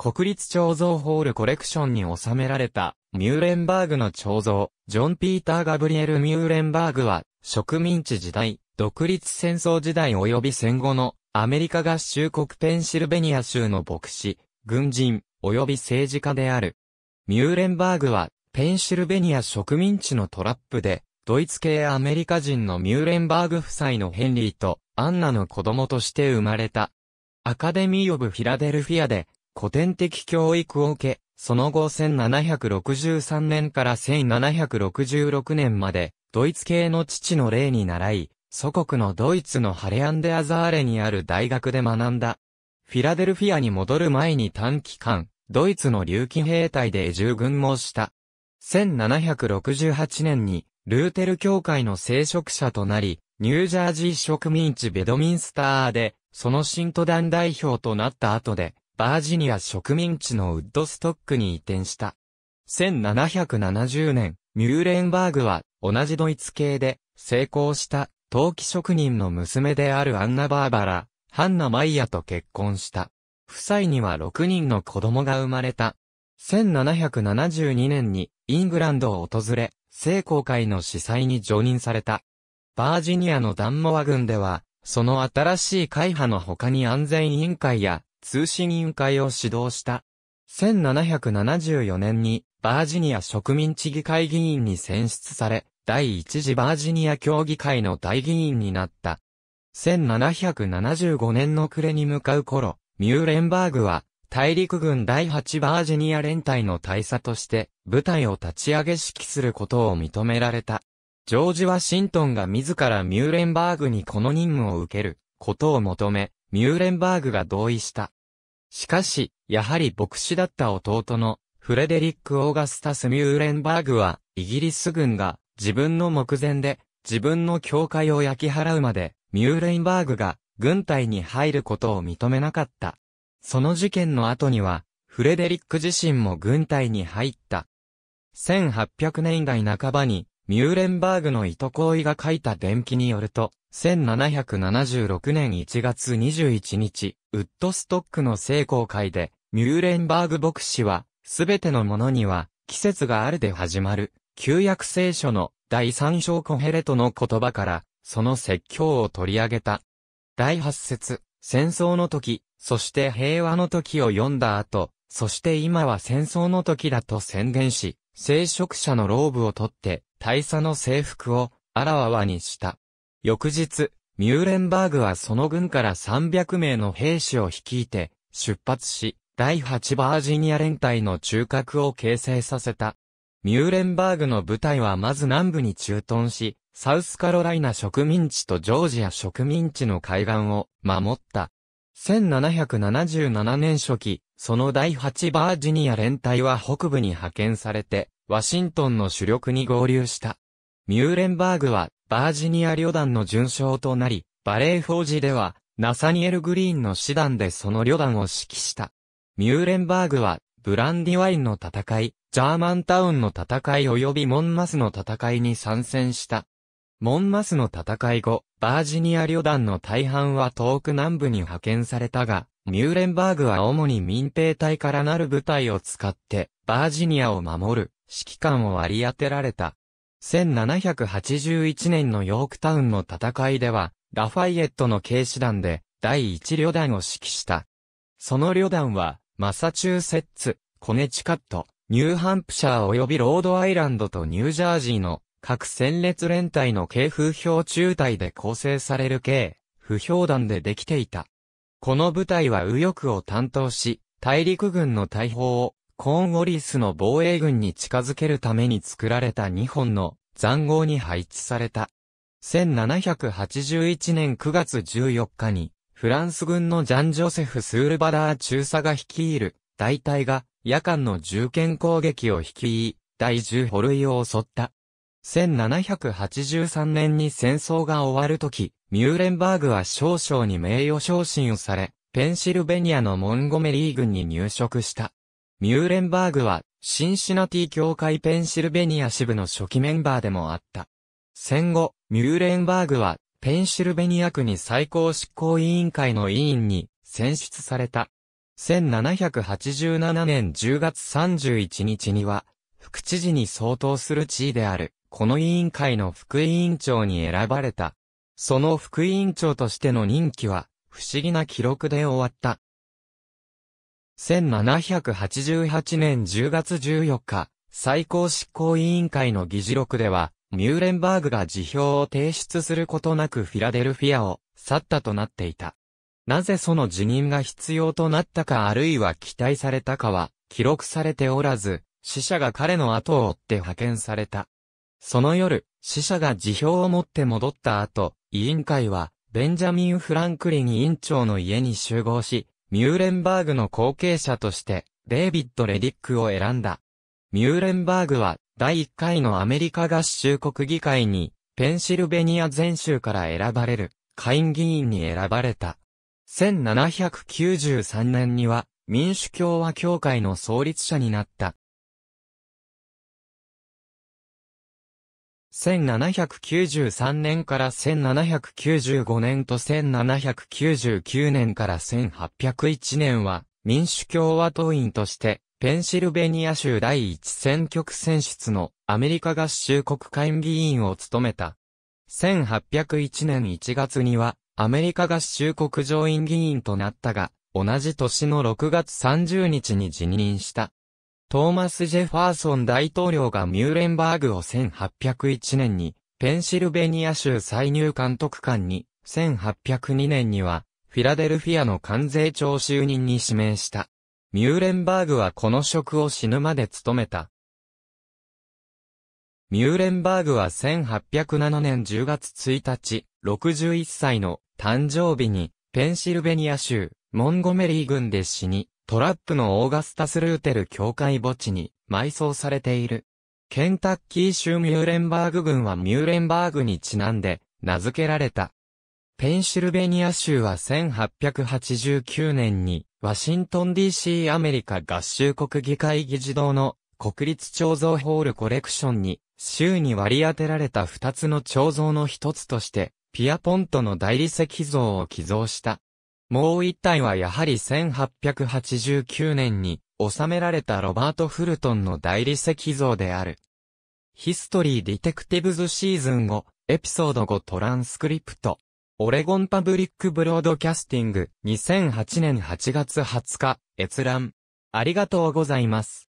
国立彫像ホールコレクションに収められた、ミューレンバーグの彫像、ジョン・ピーター・ガブリエル・ミューレンバーグは、植民地時代、独立戦争時代及び戦後の、アメリカ合衆国ペンシルベニア州の牧師、軍人、及び政治家である。ミューレンバーグは、ペンシルベニア植民地のトラップで、ドイツ系アメリカ人のミューレンバーグ夫妻のヘンリーとアンナの子供として生まれた。アカデミー・オブ・フィラデルフィアで古典的教育を受け、その後1763年から1766年まで、ドイツ系の父の例に習い、祖国のドイツのハレアンデアザーレにある大学で学んだ。フィラデルフィアに戻る前に短期間、ドイツの竜気兵隊で従軍もした。1768年に、ルーテル教会の聖職者となり、ニュージャージー植民地ベドミンスターで、その信徒団代表となった後で、バージニア植民地のウッドストックに移転した。1770年、ミューレンバーグは同じドイツ系で成功した陶器職人の娘であるアンナ・バーバラ、ハンナ・マイヤと結婚した。夫妻には6人の子供が生まれた。1772年にイングランドを訪れ、聖公会の司祭に常任された。バージニアのダンモア軍では、その新しい会派の他に安全委員会や通信委員会を指導した。1774年にバージニア植民地議会議員に選出され、第一次バージニア協議会の大議員になった。1775年の暮れに向かう頃、ミューレンバーグは大陸軍第8バージニア連隊の大佐として部隊を立ち上げ指揮することを認められた。ジョージ・ワシントンが自らミューレンバーグにこの任務を受けることを求め、ミューレンバーグが同意した。しかし、やはり牧師だった弟のフレデリック・オーガスタス・ミューレンバーグは、イギリス軍が自分の目前で自分の教会を焼き払うまで、ミューレンバーグが軍隊に入ることを認めなかった。その事件の後には、フレデリック自身も軍隊に入った。1800年代半ばに、ミューレンバーグのいとこいが書いた伝記によると、1776年1月21日、ウッドストックの成功会で、ミューレンバーグ牧師は、すべてのものには、季節があるで始まる、旧約聖書の第三章コヘレトの言葉から、その説教を取り上げた。第八節、戦争の時、そして平和の時を読んだ後、そして今は戦争の時だと宣言し、聖職者のローブを取って、大佐の制服を、あらわわにした。翌日、ミューレンバーグはその軍から300名の兵士を率いて、出発し、第8バージニア連隊の中核を形成させた。ミューレンバーグの部隊はまず南部に駐屯し、サウスカロライナ植民地とジョージア植民地の海岸を守った。1777年初期、その第8バージニア連隊は北部に派遣されて、ワシントンの主力に合流した。ミューレンバーグはバージニア旅団の準将となり、バレーフォージでは、ナサニエル・グリーンの師団でその旅団を指揮した。ミューレンバーグは、ブランディワインの戦い、ジャーマンタウンの戦い及びモンマスの戦いに参戦した。モンマスの戦い後、バージニア旅団の大半は遠く南部に派遣されたが、ミューレンバーグは主に民兵隊からなる部隊を使って、バージニアを守る、指揮官を割り当てられた。1781年のヨークタウンの戦いでは、ラファイエットの軽視団で第一旅団を指揮した。その旅団は、マサチューセッツ、コネチカット、ニューハンプシャー及びロードアイランドとニュージャージーの各戦列連隊の軽風評中隊で構成される軽、不評団でできていた。この部隊は右翼を担当し、大陸軍の大砲をコーンウォリスの防衛軍に近づけるために作られた2本の残壕に配置された。1781年9月14日に、フランス軍のジャン・ジョセフ・スールバダー中佐が率いる、大隊が、夜間の重剣攻撃を率い、第10捕類を襲った。1783年に戦争が終わるとき、ミューレンバーグは少々に名誉昇進をされ、ペンシルベニアのモンゴメリー軍に入植した。ミューレンバーグは、シンシナティ協会ペンシルベニア支部の初期メンバーでもあった。戦後、ミューレンバーグは、ペンシルベニア区に最高執行委員会の委員に選出された。1787年10月31日には、副知事に相当する地位である、この委員会の副委員長に選ばれた。その副委員長としての任期は、不思議な記録で終わった。1788年10月14日、最高執行委員会の議事録では、ミューレンバーグが辞表を提出することなくフィラデルフィアを去ったとなっていた。なぜその辞任が必要となったかあるいは期待されたかは記録されておらず、死者が彼の後を追って派遣された。その夜、死者が辞表を持って戻った後、委員会は、ベンジャミン・フランクリン委員長の家に集合し、ミューレンバーグの後継者として、デイビッド・レディックを選んだ。ミューレンバーグは、第1回のアメリカ合衆国議会に、ペンシルベニア全州から選ばれる、下院議員に選ばれた。1793年には、民主共和協会の創立者になった。1793年から1795年と1799年から1801年は民主共和党員としてペンシルベニア州第一選挙区選出のアメリカ合衆国会議員を務めた。1801年1月にはアメリカ合衆国上院議員となったが、同じ年の6月30日に辞任した。トーマス・ジェファーソン大統領がミューレンバーグを1801年に、ペンシルベニア州再入監督官に、1802年には、フィラデルフィアの関税徴就任に指名した。ミューレンバーグはこの職を死ぬまで務めた。ミューレンバーグは1807年10月1日、61歳の誕生日に、ペンシルベニア州、モンゴメリー郡で死に、トラップのオーガスタス・ルーテル教会墓地に埋葬されている。ケンタッキー州ミューレンバーグ郡はミューレンバーグにちなんで名付けられた。ペンシルベニア州は1889年にワシントン DC アメリカ合衆国議会議事堂の国立彫像ホールコレクションに州に割り当てられた二つの彫像の一つとしてピアポントの大理石像を寄贈した。もう一体はやはり1889年に収められたロバート・フルトンの大理石像である。ヒストリー・ディテクティブズ・シーズン5、エピソード5トランスクリプト。オレゴンパブリックブロードキャスティング2008年8月20日閲覧。ありがとうございます。